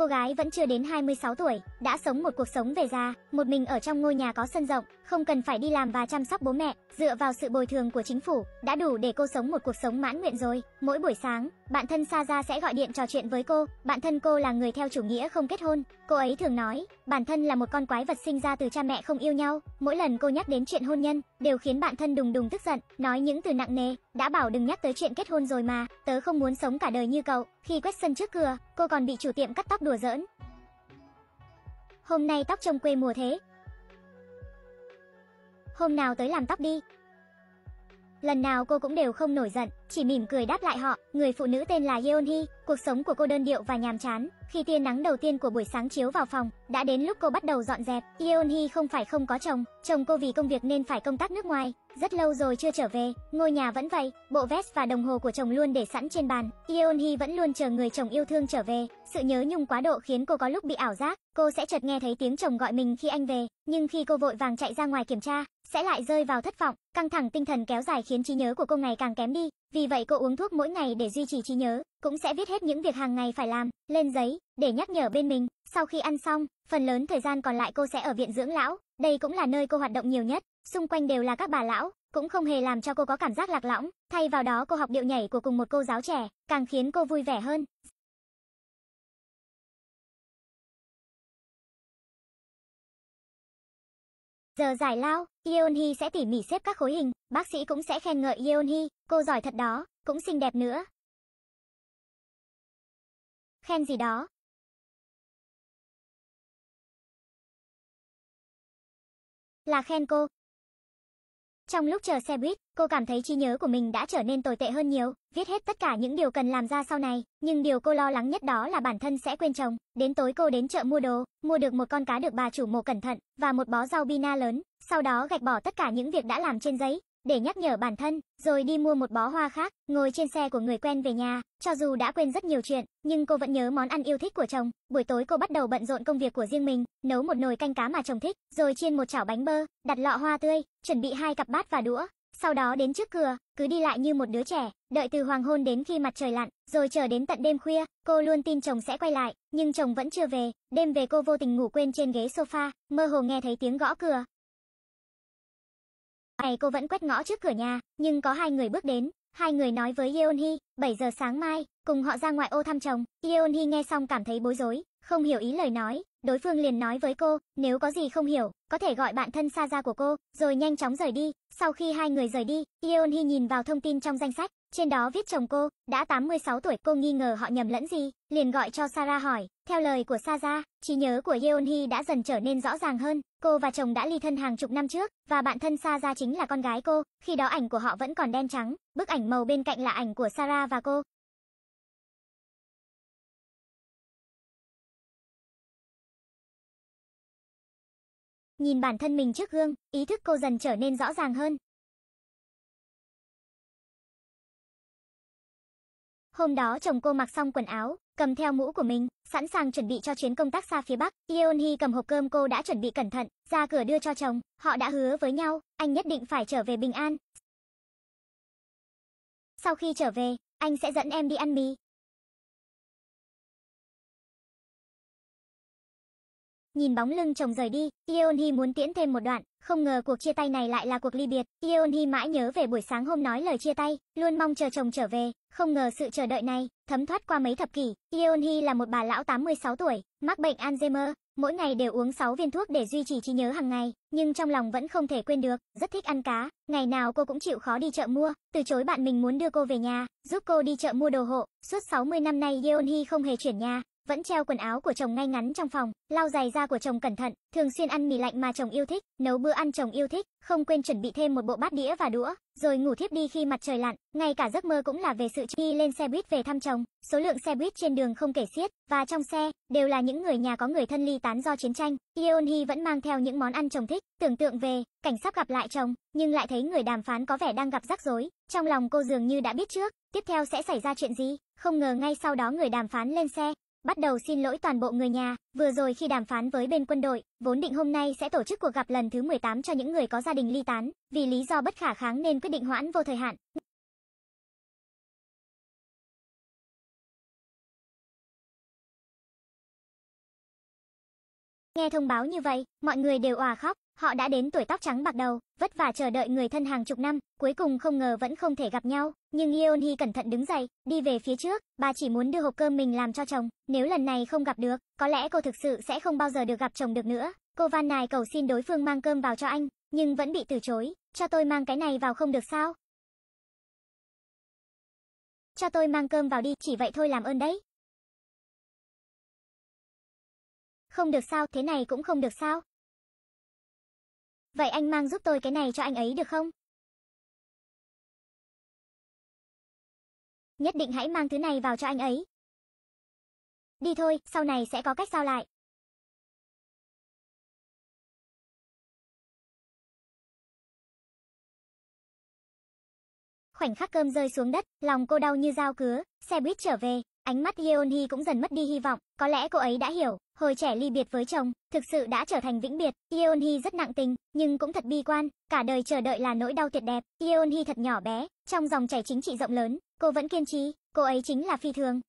Cô gái vẫn chưa đến 26 tuổi, đã sống một cuộc sống về già, một mình ở trong ngôi nhà có sân rộng, không cần phải đi làm và chăm sóc bố mẹ, dựa vào sự bồi thường của chính phủ, đã đủ để cô sống một cuộc sống mãn nguyện rồi. Mỗi buổi sáng, bạn thân Sa Ra sẽ gọi điện trò chuyện với cô, bạn thân cô là người theo chủ nghĩa không kết hôn. Cô ấy thường nói, bản thân là một con quái vật sinh ra từ cha mẹ không yêu nhau. Mỗi lần cô nhắc đến chuyện hôn nhân, đều khiến bạn thân đùng đùng tức giận, nói những từ nặng nề, đã bảo đừng nhắc tới chuyện kết hôn rồi mà, tớ không muốn sống cả đời như cậu. Khi quét sân trước cửa, cô còn bị chủ tiệm cắt tóc đùa giỡn. Hôm nay tóc trông quê mùa thế. Hôm nào tới làm tóc đi, Lần nào cô cũng đều không nổi giận, chỉ mỉm cười đáp lại họ. Người phụ nữ tên là Yeon Hee, cuộc sống của cô đơn điệu và nhàm chán. Khi tia nắng đầu tiên của buổi sáng chiếu vào phòng, đã đến lúc cô bắt đầu dọn dẹp. Yeon Hee không phải không có chồng, chồng cô vì công việc nên phải công tác nước ngoài, rất lâu rồi chưa trở về, ngôi nhà vẫn vậy, bộ vest và đồng hồ của chồng luôn để sẵn trên bàn. Yeon Hee vẫn luôn chờ người chồng yêu thương trở về. Sự nhớ nhung quá độ khiến cô có lúc bị ảo giác, cô sẽ chợt nghe thấy tiếng chồng gọi mình khi anh về, nhưng khi cô vội vàng chạy ra ngoài kiểm tra, sẽ lại rơi vào thất vọng. Căng thẳng tinh thần kéo dài khiến trí nhớ của cô ngày càng kém đi, vì vậy cô uống thuốc mỗi ngày để duy trì trí nhớ, cũng sẽ viết hết những việc hàng ngày phải làm lên giấy để nhắc nhở bên mình. Sau khi ăn xong, phần lớn thời gian còn lại cô sẽ ở viện dưỡng lão, đây cũng là nơi cô hoạt động nhiều nhất, xung quanh đều là các bà lão, cũng không hề làm cho cô có cảm giác lạc lõng, thay vào đó cô học điệu nhảy của cùng một cô giáo trẻ, càng khiến cô vui vẻ hơn. Giờ giải lao, Yeon Hee sẽ tỉ mỉ xếp các khối hình, bác sĩ cũng sẽ khen ngợi Yeon Hee, cô giỏi thật đó, cũng xinh đẹp nữa. Khen gì đó. Là khen cô, trong lúc chờ xe buýt, cô cảm thấy trí nhớ của mình đã trở nên tồi tệ hơn nhiều, viết hết tất cả những điều cần làm ra sau này, nhưng điều cô lo lắng nhất đó là bản thân sẽ quên chồng. Đến tối cô đến chợ mua đồ, mua được một con cá được bà chủ mổ cẩn thận và một bó rau bina lớn, sau đó gạch bỏ tất cả những việc đã làm trên giấy, để nhắc nhở bản thân, rồi đi mua một bó hoa khác, ngồi trên xe của người quen về nhà, cho dù đã quên rất nhiều chuyện, nhưng cô vẫn nhớ món ăn yêu thích của chồng. Buổi tối cô bắt đầu bận rộn công việc của riêng mình, nấu một nồi canh cá mà chồng thích, rồi chiên một chảo bánh bơ, đặt lọ hoa tươi, chuẩn bị hai cặp bát và đũa. Sau đó đến trước cửa, cứ đi lại như một đứa trẻ, đợi từ hoàng hôn đến khi mặt trời lặn, rồi chờ đến tận đêm khuya, cô luôn tin chồng sẽ quay lại, nhưng chồng vẫn chưa về. Đêm về cô vô tình ngủ quên trên ghế sofa, mơ hồ nghe thấy tiếng gõ cửa, Ấy cô vẫn quét ngõ trước cửa nhà, nhưng có hai người bước đến, hai người nói với Yeon Hee, 7 giờ sáng mai, cùng họ ra ngoại ô thăm chồng. Yeon Hee nghe xong cảm thấy bối rối, không hiểu ý lời nói, đối phương liền nói với cô, nếu có gì không hiểu, có thể gọi bạn thân xa ra của cô, rồi nhanh chóng rời đi. Sau khi hai người rời đi, Yeon Hee nhìn vào thông tin trong danh sách, trên đó viết chồng cô, đã 86 tuổi, cô nghi ngờ họ nhầm lẫn gì, liền gọi cho Sarah hỏi. Theo lời của Saza, trí nhớ của Yeon đã dần trở nên rõ ràng hơn. Cô và chồng đã ly thân hàng chục năm trước, và bạn thân Saza chính là con gái cô, khi đó ảnh của họ vẫn còn đen trắng, bức ảnh màu bên cạnh là ảnh của Sarah và cô. Nhìn bản thân mình trước gương, ý thức cô dần trở nên rõ ràng hơn, Hôm đó chồng cô mặc xong quần áo, cầm theo mũ của mình, sẵn sàng chuẩn bị cho chuyến công tác xa phía Bắc. Yeon Hee cầm hộp cơm cô đã chuẩn bị cẩn thận, ra cửa đưa cho chồng. Họ đã hứa với nhau, anh nhất định phải trở về bình an. Sau khi trở về, anh sẽ dẫn em đi ăn mì. Nhìn bóng lưng chồng rời đi, Yeon Hee muốn tiễn thêm một đoạn, không ngờ cuộc chia tay này lại là cuộc ly biệt, Yeon mãi nhớ về buổi sáng hôm nói lời chia tay, luôn mong chờ chồng trở về, không ngờ sự chờ đợi này, thấm thoát qua mấy thập kỷ, Yeon là một bà lão 86 tuổi, mắc bệnh Alzheimer, mỗi ngày đều uống 6 viên thuốc để duy trì trí nhớ hàng ngày, nhưng trong lòng vẫn không thể quên được, rất thích ăn cá, ngày nào cô cũng chịu khó đi chợ mua, từ chối bạn mình muốn đưa cô về nhà, giúp cô đi chợ mua đồ hộ, suốt 60 năm nay Yeon không hề chuyển nhà, vẫn treo quần áo của chồng ngay ngắn trong phòng, lau giày da của chồng cẩn thận, thường xuyên ăn mì lạnh mà chồng yêu thích, nấu bữa ăn chồng yêu thích, không quên chuẩn bị thêm một bộ bát đĩa và đũa, rồi ngủ thiếp đi khi mặt trời lặn, ngay cả giấc mơ cũng là về sự chi lên xe buýt về thăm chồng, số lượng xe buýt trên đường không kể xiết, và trong xe, đều là những người nhà có người thân ly tán do chiến tranh, Yeon Hee vẫn mang theo những món ăn chồng thích, tưởng tượng về, cảnh sắp gặp lại chồng, nhưng lại thấy người đàm phán có vẻ đang gặp rắc rối, trong lòng cô dường như đã biết trước, tiếp theo sẽ xảy ra chuyện gì, không ngờ ngay sau đó người đàm phán lên xe, bắt đầu xin lỗi toàn bộ người nhà. Vừa rồi khi đàm phán với bên quân đội, vốn định hôm nay sẽ tổ chức cuộc gặp lần thứ 18 cho những người có gia đình ly tán, vì lý do bất khả kháng nên quyết định hoãn vô thời hạn. Nghe thông báo như vậy, mọi người đều òa khóc. Họ đã đến tuổi tóc trắng bạc đầu, vất vả chờ đợi người thân hàng chục năm, cuối cùng không ngờ vẫn không thể gặp nhau. Nhưng Yeon Hee cẩn thận đứng dậy, đi về phía trước, bà chỉ muốn đưa hộp cơm mình làm cho chồng, nếu lần này không gặp được, có lẽ cô thực sự sẽ không bao giờ được gặp chồng được nữa. Cô van nài cầu xin đối phương mang cơm vào cho anh, nhưng vẫn bị từ chối, cho tôi mang cái này vào không được sao? Cho tôi mang cơm vào đi, chỉ vậy thôi làm ơn đấy. Không được sao, thế này cũng không được sao? Vậy anh mang giúp tôi cái này cho anh ấy được không? Nhất định hãy mang thứ này vào cho anh ấy. Đi thôi, sau này sẽ có cách giao lại. Khoảnh khắc cơm rơi xuống đất, lòng cô đau như dao cứa, xe buýt trở về, Ánh mắt Yeon Hee cũng dần mất đi hy vọng, có lẽ cô ấy đã hiểu, hồi trẻ ly biệt với chồng, thực sự đã trở thành vĩnh biệt. Yeon Hee rất nặng tình, nhưng cũng thật bi quan, cả đời chờ đợi là nỗi đau tuyệt đẹp. Yeon Hee thật nhỏ bé, trong dòng chảy chính trị rộng lớn, cô vẫn kiên trì, cô ấy chính là phi thường.